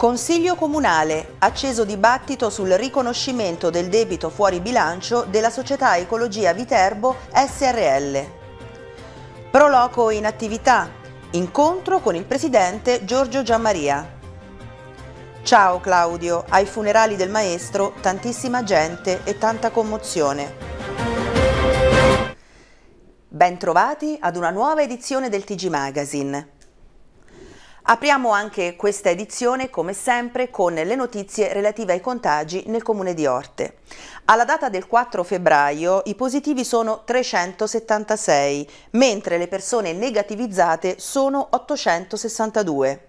Consiglio Comunale, acceso dibattito sul riconoscimento del debito fuori bilancio della società Ecologia Viterbo SRL. Proloco in attività, incontro con il presidente Giorgio Giammaria. Ciao Claudio, ai funerali del maestro tantissima gente e tanta commozione. Bentrovati ad una nuova edizione del TG Magazine. Apriamo anche questa edizione, come sempre, con le notizie relative ai contagi nel comune di Orte. Alla data del 4 febbraio i positivi sono 376, mentre le persone negativizzate sono 862.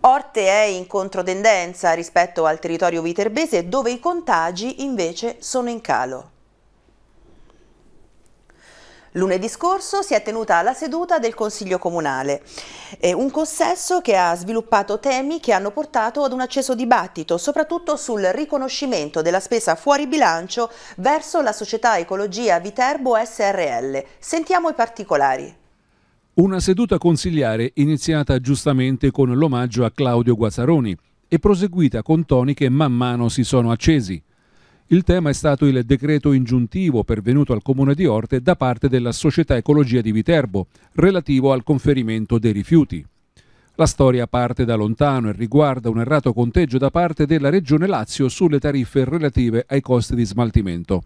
Orte è in controtendenza rispetto al territorio viterbese dove i contagi invece sono in calo. Lunedì scorso si è tenuta la seduta del Consiglio Comunale, un consesso che ha sviluppato temi che hanno portato ad un acceso dibattito, soprattutto sul riconoscimento della spesa fuori bilancio verso la società Ecologia Viterbo SRL. Sentiamo i particolari. Una seduta consigliare iniziata giustamente con l'omaggio a Claudio Guazzaroni e proseguita con toni che man mano si sono accesi. Il tema è stato il decreto ingiuntivo pervenuto al Comune di Orte da parte della Società Ecologia di Viterbo relativo al conferimento dei rifiuti. La storia parte da lontano e riguarda un errato conteggio da parte della Regione Lazio sulle tariffe relative ai costi di smaltimento.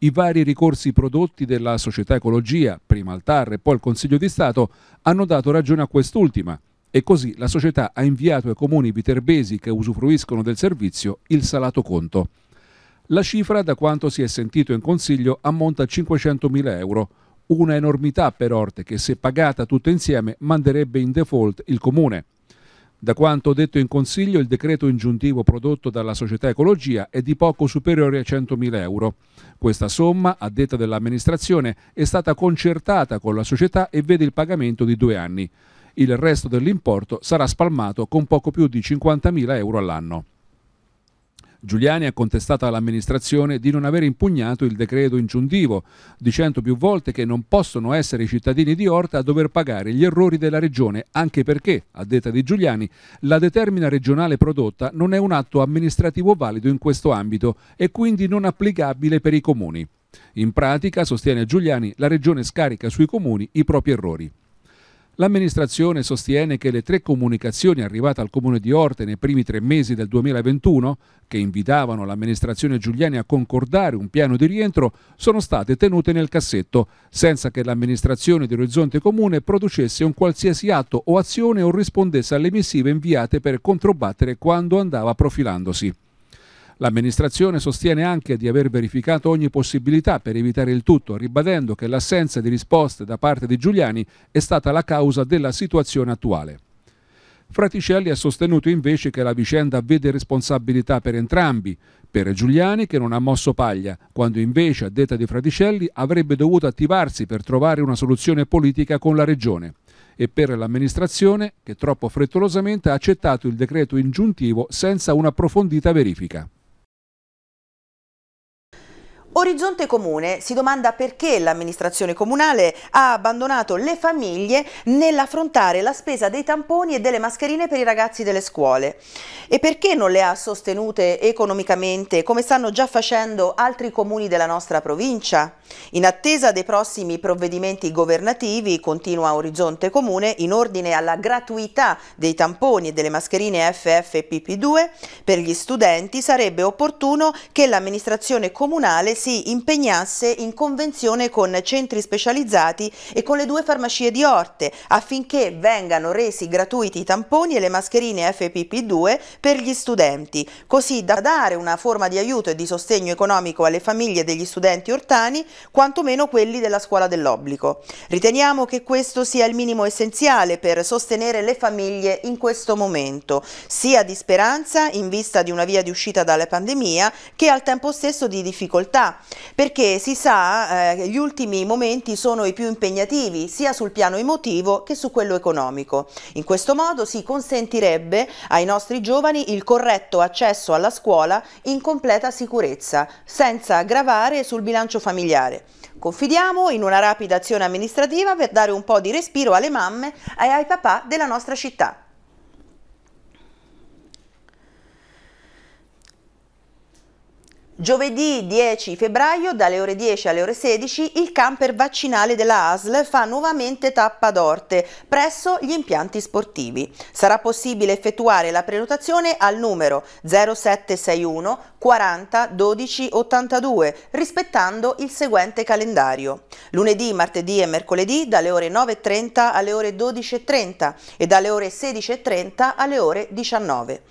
I vari ricorsi prodotti della Società Ecologia, prima al TAR e poi al Consiglio di Stato, hanno dato ragione a quest'ultima e così la società ha inviato ai comuni viterbesi che usufruiscono del servizio il salato conto. La cifra, da quanto si è sentito in consiglio, ammonta a 500.000 euro, una enormità per Orte che se pagata tutta insieme manderebbe in default il comune. Da quanto detto in consiglio, il decreto ingiuntivo prodotto dalla società Ecologia è di poco superiore a 100.000 euro. Questa somma, a detta dell'amministrazione, è stata concertata con la società e vede il pagamento di due anni. Il resto dell'importo sarà spalmato con poco più di 50.000 euro all'anno. Giuliani ha contestato all'amministrazione di non aver impugnato il decreto ingiuntivo, dicendo più volte che non possono essere i cittadini di Orta a dover pagare gli errori della regione, anche perché, a detta di Giuliani, la determina regionale prodotta non è un atto amministrativo valido in questo ambito e quindi non applicabile per i comuni. In pratica, sostiene Giuliani, la regione scarica sui comuni i propri errori. L'amministrazione sostiene che le tre comunicazioni arrivate al comune di Orte nei primi tre mesi del 2021, che invitavano l'amministrazione Giuliani a concordare un piano di rientro, sono state tenute nel cassetto, senza che l'amministrazione di Orizzonte Comune producesse un qualsiasi atto o azione o rispondesse alle missive inviate per controbattere quando andava profilandosi. L'amministrazione sostiene anche di aver verificato ogni possibilità per evitare il tutto, ribadendo che l'assenza di risposte da parte di Giuliani è stata la causa della situazione attuale. Fraticelli ha sostenuto invece che la vicenda vede responsabilità per entrambi, per Giuliani che non ha mosso paglia, quando invece, a detta di Fraticelli, avrebbe dovuto attivarsi per trovare una soluzione politica con la Regione, e per l'amministrazione che troppo frettolosamente ha accettato il decreto ingiuntivo senza un'approfondita verifica. Orizzonte Comune si domanda perché l'amministrazione comunale ha abbandonato le famiglie nell'affrontare la spesa dei tamponi e delle mascherine per i ragazzi delle scuole e perché non le ha sostenute economicamente come stanno già facendo altri comuni della nostra provincia. In attesa dei prossimi provvedimenti governativi, continua Orizzonte Comune, in ordine alla gratuità dei tamponi e delle mascherine ffpp 2 per gli studenti sarebbe opportuno che l'amministrazione comunale si impegnasse in convenzione con centri specializzati e con le due farmacie di Orte affinché vengano resi gratuiti i tamponi e le mascherine FPP2 per gli studenti, così da dare una forma di aiuto e di sostegno economico alle famiglie degli studenti ortani, quantomeno quelli della scuola dell'obbligo. Riteniamo che questo sia il minimo essenziale per sostenere le famiglie in questo momento, sia di speranza in vista di una via di uscita dalla pandemia che al tempo stesso di difficoltà perché si sa eh, gli ultimi momenti sono i più impegnativi sia sul piano emotivo che su quello economico. In questo modo si consentirebbe ai nostri giovani il corretto accesso alla scuola in completa sicurezza, senza gravare sul bilancio familiare. Confidiamo in una rapida azione amministrativa per dare un po' di respiro alle mamme e ai papà della nostra città. Giovedì 10 febbraio dalle ore 10 alle ore 16 il camper vaccinale della ASL fa nuovamente tappa d'orte presso gli impianti sportivi. Sarà possibile effettuare la prenotazione al numero 0761 40 12 82 rispettando il seguente calendario. Lunedì, martedì e mercoledì dalle ore 9.30 alle ore 12.30 e dalle ore 16.30 alle ore 19.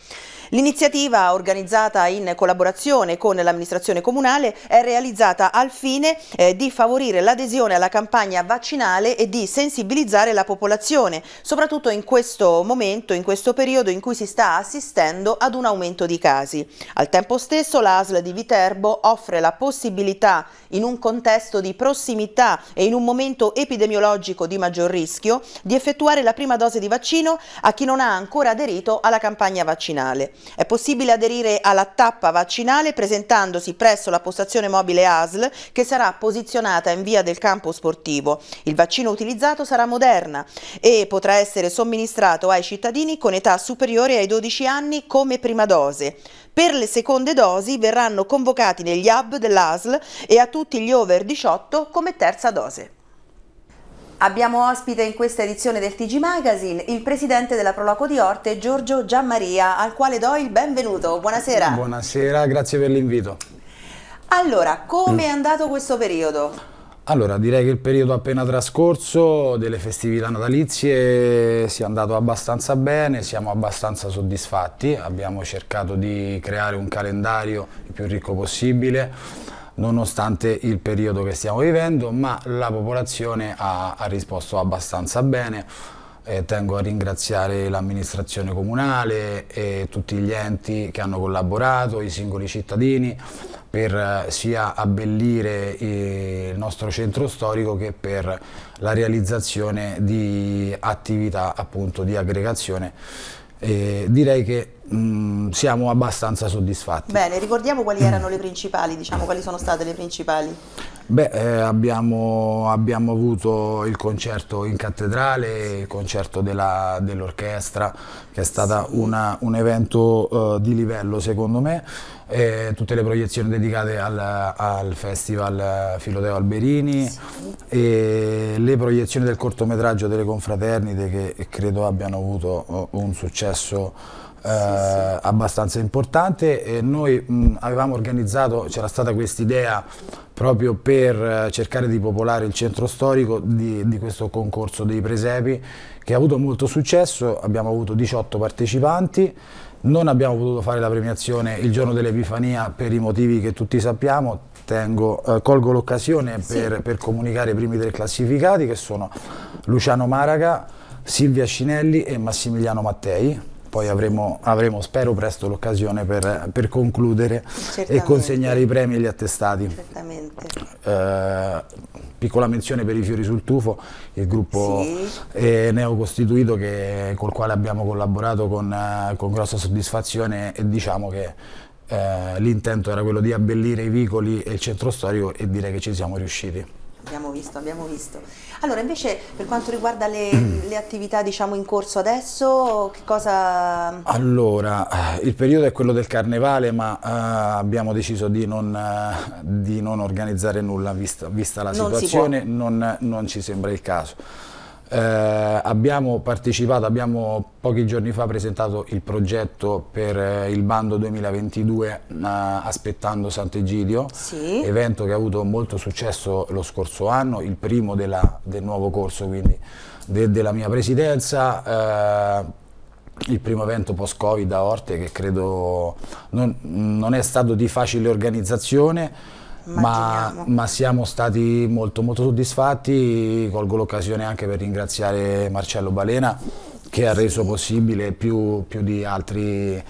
L'iniziativa organizzata in collaborazione con l'amministrazione comunale è realizzata al fine eh, di favorire l'adesione alla campagna vaccinale e di sensibilizzare la popolazione, soprattutto in questo momento, in questo periodo in cui si sta assistendo ad un aumento di casi. Al tempo stesso l'ASL di Viterbo offre la possibilità in un contesto di prossimità e in un momento epidemiologico di maggior rischio di effettuare la prima dose di vaccino a chi non ha ancora aderito alla campagna vaccinale. È possibile aderire alla tappa vaccinale presentandosi presso la postazione mobile ASL che sarà posizionata in via del campo sportivo. Il vaccino utilizzato sarà Moderna e potrà essere somministrato ai cittadini con età superiore ai 12 anni come prima dose. Per le seconde dosi verranno convocati negli hub dell'ASL e a tutti gli over 18 come terza dose. Abbiamo ospite in questa edizione del TG Magazine il presidente della Proloco di Orte, Giorgio Giammaria, al quale do il benvenuto. Buonasera. Buonasera, grazie per l'invito. Allora, come mm. è andato questo periodo? Allora, direi che il periodo appena trascorso delle festività natalizie sia andato abbastanza bene, siamo abbastanza soddisfatti, abbiamo cercato di creare un calendario il più ricco possibile nonostante il periodo che stiamo vivendo, ma la popolazione ha, ha risposto abbastanza bene. Eh, tengo a ringraziare l'amministrazione comunale e tutti gli enti che hanno collaborato, i singoli cittadini, per eh, sia abbellire eh, il nostro centro storico che per la realizzazione di attività appunto di aggregazione. direi che Mm, siamo abbastanza soddisfatti. Bene, ricordiamo quali mm. erano le principali, diciamo, quali sono state le principali? Beh, eh, abbiamo, abbiamo, avuto il concerto in cattedrale, il concerto dell'orchestra, che è stato un evento eh, di livello secondo me, eh, tutte le proiezioni dedicate al, al festival Filoteo Alberini sì. e le proiezioni del cortometraggio delle confraternite che credo abbiano avuto eh, un successo eh, sì, abbastanza importante. E noi mh, avevamo organizzato, c'era stata questa idea proprio per eh, cercare di popolare il centro storico di, di, questo concorso dei presepi che ha avuto molto successo, abbiamo avuto 18 partecipanti, non abbiamo potuto fare la premiazione il giorno dell'Epifania per i motivi che tutti sappiamo, Tengo, eh, colgo l'occasione sì. per, per comunicare i primi tre classificati che sono Luciano Maraga, Silvia Scinelli e Massimiliano Mattei poi avremo, avremo spero presto l'occasione per, per, concludere Certamente. e consegnare i premi e gli attestati. Eh, piccola menzione per i Fiori sul Tufo, il gruppo sì. Eh, neocostituito che, col quale abbiamo collaborato con, eh, con grossa soddisfazione e diciamo che eh, l'intento era quello di abbellire i vicoli e il centro storico e dire che ci siamo riusciti abbiamo visto, abbiamo visto. Allora invece per quanto riguarda le, le attività diciamo, in corso adesso, che cosa... Allora, il periodo è quello del carnevale ma uh, abbiamo deciso di non, uh, di non organizzare nulla vista, vista la non situazione, non, non ci sembra il caso. Eh, abbiamo partecipato, abbiamo pochi giorni fa presentato il progetto per eh, il bando 2022 eh, Aspettando Sant'Egidio, sì. evento che ha avuto molto successo lo scorso anno, il primo della, del nuovo corso quindi de, della mia presidenza. Eh, il primo evento post-Covid a Orte che credo non, non è stato di facile organizzazione, ma, ma, siamo stati molto, molto soddisfatti, colgo l'occasione anche per ringraziare Marcello Balena che ha reso possibile più, più di altri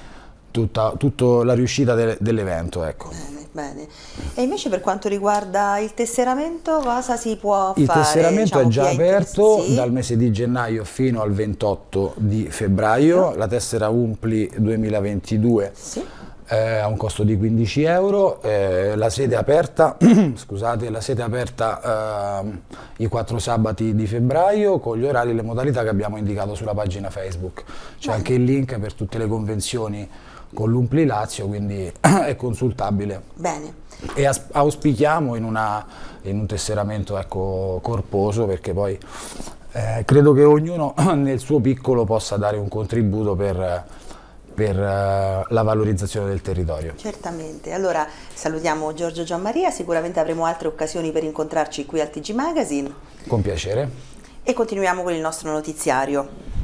tutta, tutta la riuscita de, dell'evento. Ecco. Bene, E invece per quanto riguarda il tesseramento cosa si può il fare? Il tesseramento diciamo, è già aperto sì. dal mese di gennaio fino al 28 di febbraio, la tessera Umpli 2022. Sì eh, a un costo di 15 euro, eh, la sede è aperta, scusate, la sede è aperta eh, i quattro sabati di febbraio con gli orari e le modalità che abbiamo indicato sulla pagina Facebook. C'è anche il link per tutte le convenzioni con l'Umpli Lazio, quindi è consultabile. Bene. E auspichiamo in, una, in un tesseramento ecco, corposo perché poi eh, credo che ognuno nel suo piccolo possa dare un contributo per per eh, la valorizzazione del territorio. Certamente, allora salutiamo Giorgio Gianmaria, sicuramente avremo altre occasioni per incontrarci qui al TG Magazine. Con piacere. E continuiamo con il nostro notiziario.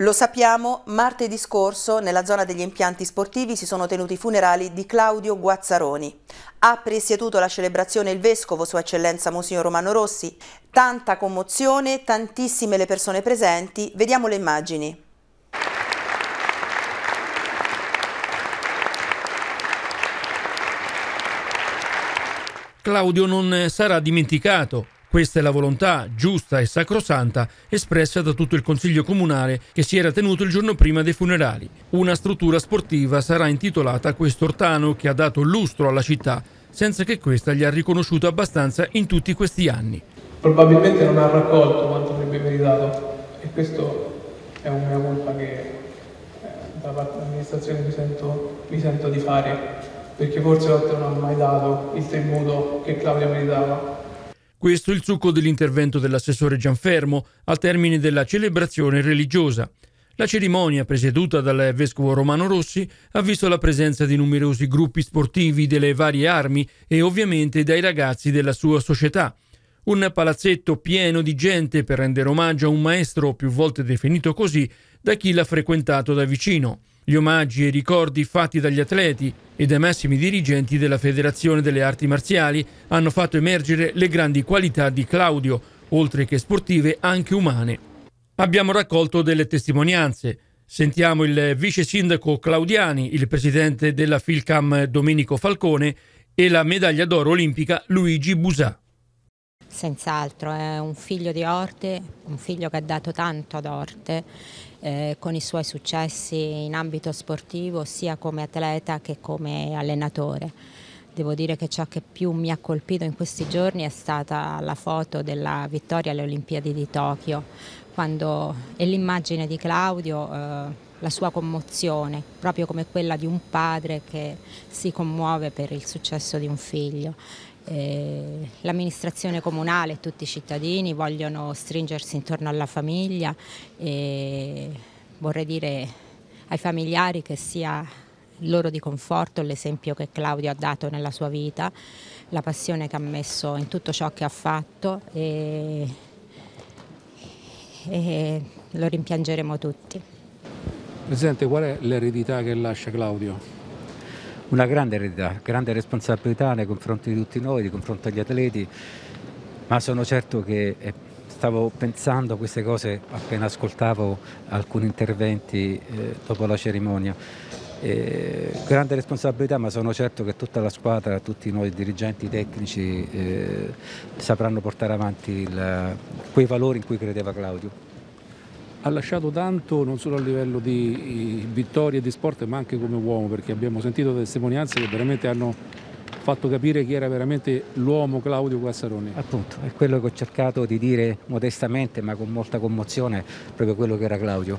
Lo sappiamo, martedì scorso nella zona degli impianti sportivi si sono tenuti i funerali di Claudio Guazzaroni. Ha presieduto la celebrazione il Vescovo, Sua Eccellenza Monsignor Romano Rossi. Tanta commozione, tantissime le persone presenti. Vediamo le immagini. Claudio non eh, sarà dimenticato. Questa è la volontà giusta e sacrosanta espressa da tutto il Consiglio Comunale che si era tenuto il giorno prima dei funerali. Una struttura sportiva sarà intitolata a questo ortano che ha dato lustro alla città, senza che questa gli ha riconosciuto abbastanza in tutti questi anni. Probabilmente non ha raccolto quanto avrebbe meritato e questo è una colpa che eh, da parte dell'amministrazione mi sento, mi sento di fare perché forse Lotte non hanno mai dato il tributo che Claudia meritava. Questo è il succo dell'intervento dell'assessore Gianfermo al termine della celebrazione religiosa. La cerimonia, presieduta dal vescovo Romano Rossi, ha visto la presenza di numerosi gruppi sportivi delle varie armi e ovviamente dai ragazzi della sua società. Un palazzetto pieno di gente per rendere omaggio a un maestro, più volte definito così, da chi l'ha frequentato da vicino gli omaggi e i ricordi fatti dagli atleti e dai massimi dirigenti della Federazione delle Arti Marziali hanno fatto emergere le grandi qualità di Claudio, oltre che sportive anche umane. Abbiamo raccolto delle testimonianze. Sentiamo il vice sindaco Claudiani, il presidente della Filcam Domenico Falcone e la medaglia d'oro olimpica Luigi Busà. Senz'altro è un figlio di Orte, un figlio che ha dato tanto ad Orte eh, con i suoi successi in ambito sportivo sia come atleta che come allenatore. Devo dire che ciò che più mi ha colpito in questi giorni è stata la foto della vittoria alle Olimpiadi di Tokyo quando, e l'immagine di Claudio, eh, la sua commozione, proprio come quella di un padre che si commuove per il successo di un figlio. Eh, l'amministrazione comunale e tutti i cittadini vogliono stringersi intorno alla famiglia e vorrei dire ai familiari che sia loro di conforto l'esempio che Claudio ha dato nella sua vita, la passione che ha messo in tutto ciò che ha fatto e, e lo rimpiangeremo tutti. Presidente, qual è l'eredità che lascia Claudio? una grande eredità, grande responsabilità nei confronti di tutti noi, nei confronti degli atleti, ma sono certo che eh, stavo pensando a queste cose appena ascoltavo alcuni interventi eh, dopo la cerimonia. Eh, grande responsabilità, ma sono certo che tutta la squadra, tutti noi dirigenti tecnici eh, sapranno portare avanti la, quei valori in cui credeva Claudio ha lasciato tanto non solo a livello di vittorie e di sport ma anche come uomo perché abbiamo sentito testimonianze che veramente hanno fatto capire chi era veramente l'uomo Claudio Quassaroni. Appunto, è quello che ho cercato di dire modestamente ma con molta commozione, proprio quello che era Claudio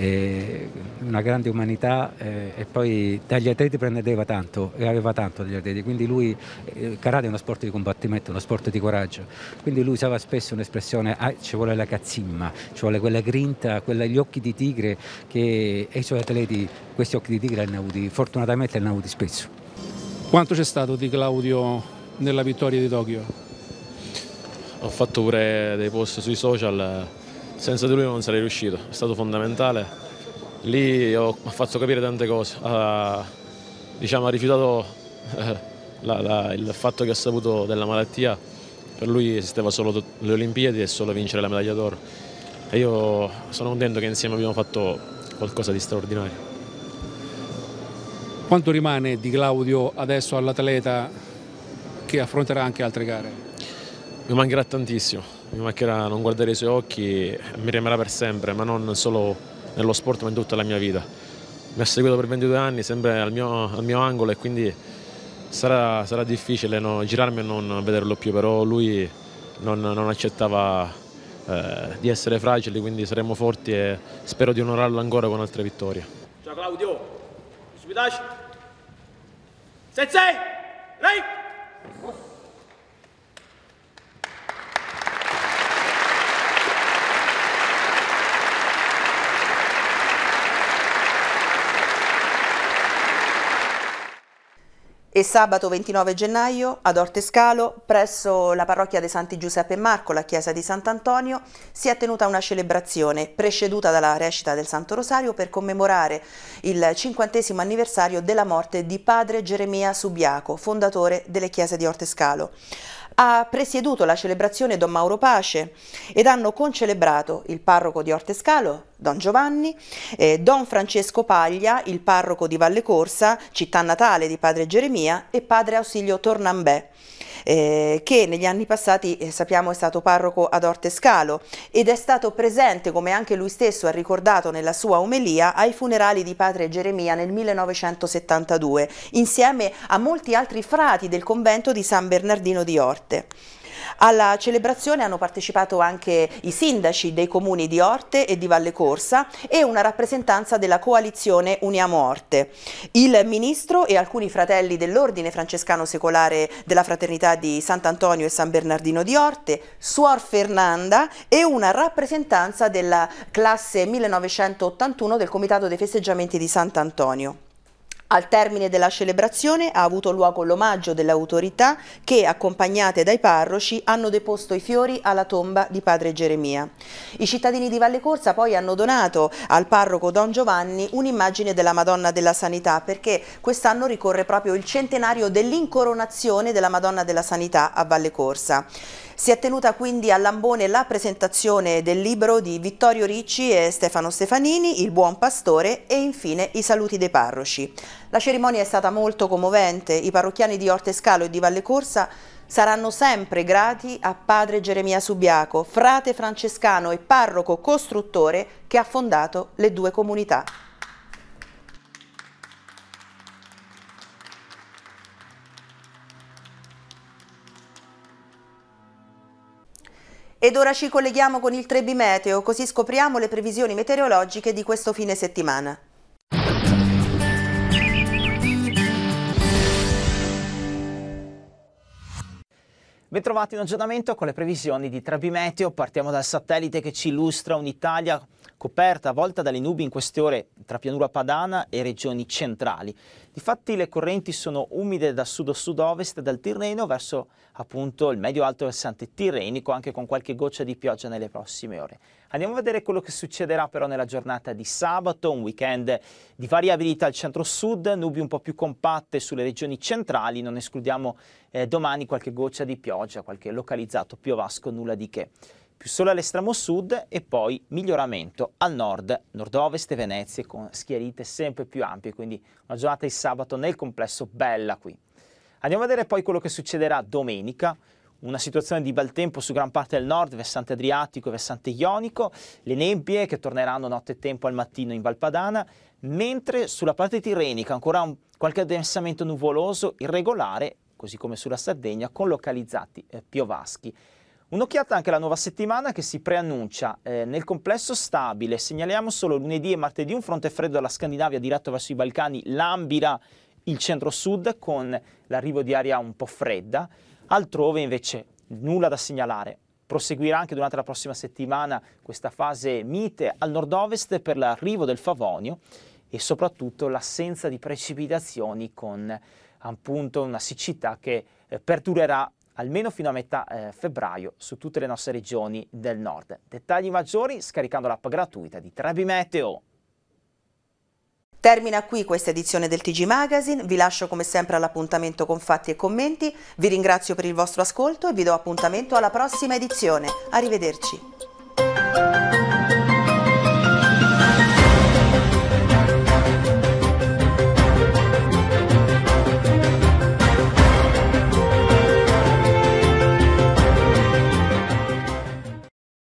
eh, una grande umanità eh, e poi dagli atleti prendeva tanto e aveva tanto dagli atleti, quindi lui, il eh, karate è uno sport di combattimento, uno sport di coraggio, quindi lui usava spesso un'espressione, ah, ci vuole la cazzimma, ci vuole quella grinta, quella, gli occhi di tigre che e i suoi atleti questi occhi di tigre li hanno avuti, fortunatamente li hanno avuti spesso. Quanto c'è stato di Claudio nella vittoria di Tokyo? Ho fatto pure dei post sui social senza di lui non sarei riuscito, è stato fondamentale. Lì ho, ha fatto capire tante cose, ha, diciamo, ha rifiutato eh, la, la, il fatto che ha saputo della malattia, per lui esisteva solo le Olimpiadi e solo vincere la medaglia d'oro. E io sono contento che insieme abbiamo fatto qualcosa di straordinario. Quanto rimane di Claudio adesso all'atleta che affronterà anche altre gare? Mi mancherà tantissimo, mi mancherà non guardare i suoi occhi, mi rimarrà per sempre, ma non solo nello sport ma in tutta la mia vita. Mi ha seguito per 22 anni, sempre al mio, al mio angolo e quindi sarà, sarà difficile no, girarmi e non vederlo più, però lui non, non accettava eh, di essere fragili, quindi saremo forti e spero di onorarlo ancora con altre vittorie. Ciao Claudio, ci piace? Sensei, lei! e sabato 29 gennaio ad Ortescalo, presso la parrocchia dei Santi Giuseppe e Marco, la chiesa di Sant'Antonio, si è tenuta una celebrazione preceduta dalla recita del Santo Rosario per commemorare il cinquantesimo anniversario della morte di padre Geremia Subiaco, fondatore delle chiese di Ortescalo ha presieduto la celebrazione Don Mauro Pace ed hanno concelebrato il parroco di Ortescalo, Don Giovanni, eh, Don Francesco Paglia, il parroco di Valle Corsa, città natale di padre Geremia, e padre Ausilio Tornambè eh, che negli anni passati eh, sappiamo è stato parroco ad Orte Scalo ed è stato presente, come anche lui stesso ha ricordato nella sua omelia, ai funerali di padre Geremia nel 1972, insieme a molti altri frati del convento di San Bernardino di Orte. Alla celebrazione hanno partecipato anche i sindaci dei comuni di Orte e di Valle Corsa e una rappresentanza della coalizione Uniamo Orte. Il ministro e alcuni fratelli dell'ordine francescano secolare della fraternità di Sant'Antonio e San Bernardino di Orte, Suor Fernanda e una rappresentanza della classe 1981 del Comitato dei festeggiamenti di Sant'Antonio. Al termine della celebrazione ha avuto luogo l'omaggio delle autorità che, accompagnate dai parroci, hanno deposto i fiori alla tomba di padre Geremia. I cittadini di Valle Corsa poi hanno donato al parroco Don Giovanni un'immagine della Madonna della Sanità perché quest'anno ricorre proprio il centenario dell'incoronazione della Madonna della Sanità a Valle Corsa. Si è tenuta quindi a Lambone la presentazione del libro di Vittorio Ricci e Stefano Stefanini, Il buon pastore e infine i saluti dei parroci. La cerimonia è stata molto commovente, i parrocchiani di Orte Scalo e di Valle Corsa saranno sempre grati a padre Geremia Subiaco, frate francescano e parroco costruttore che ha fondato le due comunità. Ed ora ci colleghiamo con il Trebi Meteo, così scopriamo le previsioni meteorologiche di questo fine settimana. Bentrovati in aggiornamento con le previsioni di Trebi Meteo, partiamo dal satellite che ci illustra un'Italia coperta a volte dalle nubi in queste ore tra pianura padana e regioni centrali. Difatti le correnti sono umide da sud a sud-ovest dal Tirreno verso appunto il medio-alto versante tirrenico, anche con qualche goccia di pioggia nelle prossime ore. Andiamo a vedere quello che succederà però nella giornata di sabato, un weekend di variabilità al centro-sud, nubi un po' più compatte sulle regioni centrali, non escludiamo eh, domani qualche goccia di pioggia, qualche localizzato piovasco, nulla di che più sole all'estremo sud e poi miglioramento al nord, nord-ovest e Venezia con schiarite sempre più ampie, quindi una giornata di sabato nel complesso bella qui. Andiamo a vedere poi quello che succederà domenica, una situazione di bel tempo su gran parte del nord, versante adriatico e versante ionico, le nebbie che torneranno nottetempo al mattino in Valpadana, mentre sulla parte tirrenica ancora un, qualche addensamento nuvoloso irregolare, così come sulla Sardegna, con localizzati eh, piovaschi. Un'occhiata anche alla nuova settimana che si preannuncia eh, nel complesso stabile. Segnaliamo solo lunedì e martedì un fronte freddo dalla Scandinavia diretto verso i Balcani, l'ambira il centro-sud con l'arrivo di aria un po' fredda. Altrove invece nulla da segnalare. Proseguirà anche durante la prossima settimana questa fase mite al nord-ovest per l'arrivo del Favonio e soprattutto l'assenza di precipitazioni con appunto una siccità che eh, perdurerà almeno fino a metà eh, febbraio su tutte le nostre regioni del nord. Dettagli maggiori scaricando l'app gratuita di Trebi Meteo. Termina qui questa edizione del TG Magazine, vi lascio come sempre all'appuntamento con fatti e commenti, vi ringrazio per il vostro ascolto e vi do appuntamento alla prossima edizione. Arrivederci.